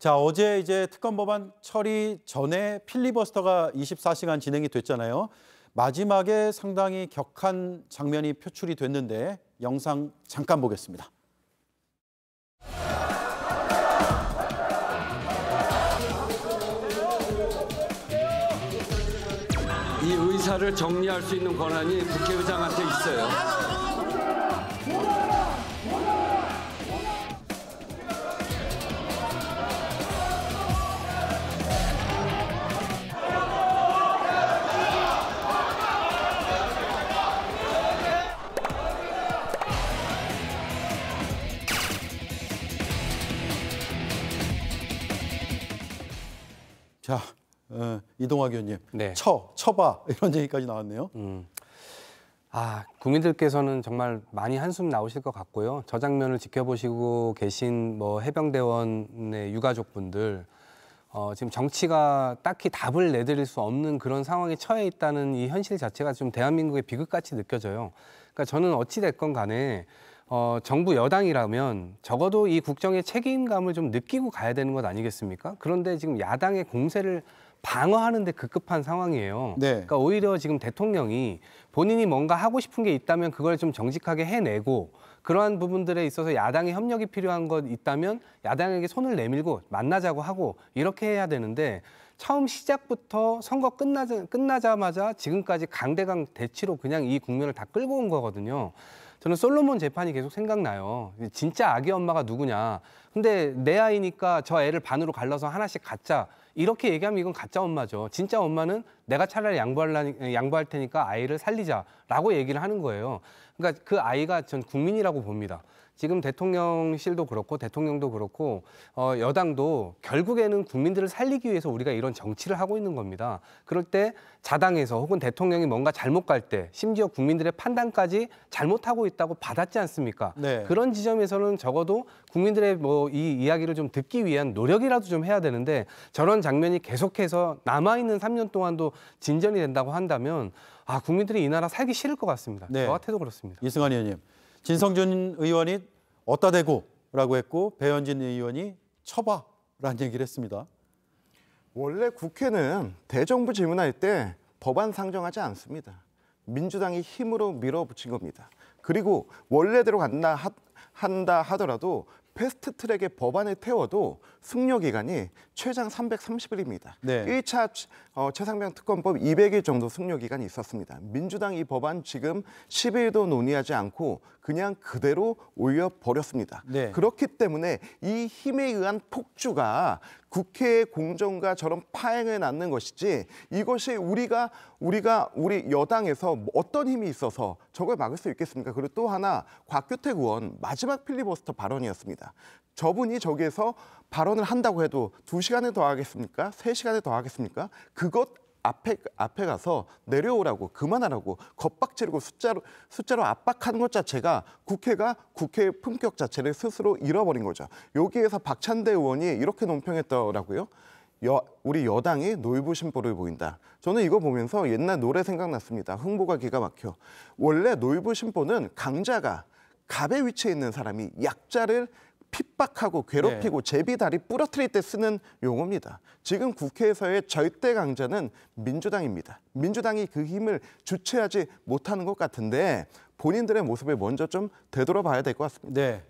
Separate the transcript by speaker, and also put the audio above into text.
Speaker 1: 자, 어제 이제 특검 법안 처리 전에 필리버스터가 24시간 진행이 됐잖아요. 마지막에 상당히 격한 장면이 표출이 됐는데 영상 잠깐 보겠습니다.
Speaker 2: 이 의사를 정리할 수 있는 권한이 국회의장한테 있어요.
Speaker 1: 자, 어, 이동화 의원님. 네. 쳐, 처봐
Speaker 2: 이런 얘기까지 나왔네요. 음. 아, 국민들께서는 정말 많이 한숨 나오실 것 같고요. 저 장면을 지켜보시고 계신 뭐 해병대원의 유가족분들, 어, 지금 정치가 딱히 답을 내드릴 수 없는 그런 상황에 처해 있다는 이 현실 자체가 좀 대한민국의 비극같이 느껴져요. 그러니까 저는 어찌됐건 간에 어, 정부 여당이라면 적어도 이 국정의 책임감을 좀 느끼고 가야 되는 것 아니겠습니까? 그런데 지금 야당의 공세를 방어하는 데 급급한 상황이에요. 네. 그러니까 오히려 지금 대통령이 본인이 뭔가 하고 싶은 게 있다면 그걸 좀 정직하게 해내고 그러한 부분들에 있어서 야당의 협력이 필요한 것 있다면 야당에게 손을 내밀고 만나자고 하고 이렇게 해야 되는데 처음 시작부터 선거 끝나자, 끝나자마자 지금까지 강대강 대치로 그냥 이 국면을 다 끌고 온 거거든요. 저는 솔로몬 재판이 계속 생각나요. 진짜 아기 엄마가 누구냐. 근데 내 아이니까 저 애를 반으로 갈라서 하나씩 갖자. 이렇게 얘기하면 이건 가짜 엄마죠. 진짜 엄마는 내가 차라리 양보할, 테니까 아이를 살리자라고 얘기를 하는 거예요. 그러니까 그 아이가 전 국민이라고 봅니다. 지금 대통령실도 그렇고 대통령도 그렇고 어, 여당도 결국에는 국민들을 살리기 위해서 우리가 이런 정치를 하고 있는 겁니다. 그럴 때 자당에서 혹은 대통령이 뭔가 잘못 갈 때 심지어 국민들의 판단까지 잘못하고 있다고 받았지 않습니까? 네. 그런 지점에서는 적어도 국민들의 뭐 이 이야기를 좀 듣기 위한 노력이라도 좀 해야 되는데 저런 장면이 계속해서 남아 있는 3년 동안도 진전이 된다고 한다면 아 국민들이 이 나라 살기 싫을 것 같습니다. 네. 저 같아도 그렇습니다. 같습니다. 이승환 의원님,
Speaker 1: 진성준 의원이 어따 대고라고 했고 배현진 의원이 처봐라는
Speaker 3: 얘기를 했습니다. 원래 국회는 대정부 질문할 때 법안 상정하지 않습니다. 민주당이 힘으로 밀어붙인 겁니다. 그리고 원래대로 간다 하, 한다 하더라도 패스트 트랙의 법안을 태워도 승료 기간이 최장 330일입니다. 네. 1차 어, 최상병 특검법 200일 정도 승려 기간이 있었습니다. 민주당 이 법안 지금 10일도 논의하지 않고 그냥 그대로 올려 버렸습니다. 네. 그렇기 때문에 이 힘에 의한 폭주가 국회의 공정과 저런 파행을 낳는 것이지 이것이 우리가 우리가 우리 여당에서 뭐 어떤 힘이 있어서 저걸 막을 수 있겠습니까? 그리고 또 하나 곽규태 의원 마지막 필리버스터 발언이었습니다. 저분이 저기에서 발언을 한다고 해도 두시간에더 하겠습니까? 세시간에더 하겠습니까? 그것 앞에 앞에 가서 내려오라고 그만하라고 겁박치르고 숫자로 숫자로 압박하는 것 자체가 국회가 국회의 품격 자체를 스스로 잃어버린 거죠. 여기에서 박찬대 의원이 이렇게 논평했더라고요. 여, 우리 여당이 노이브 심보를 보인다. 저는 이거 보면서 옛날 노래 생각났습니다. 흥보가 기가 막혀. 원래 노이브 심보는 강자가 갑의 위치에 있는 사람이 약자를 핍박하고 괴롭히고 네. 제비다리 뿌러뜨릴 때 쓰는 용어입니다. 지금 국회에서의 절대 강자는 민주당입니다. 민주당이 그 힘을 주체하지 못하는 것 같은데 본인들의 모습을 먼저 좀 되돌아봐야 될 것 같습니다. 네.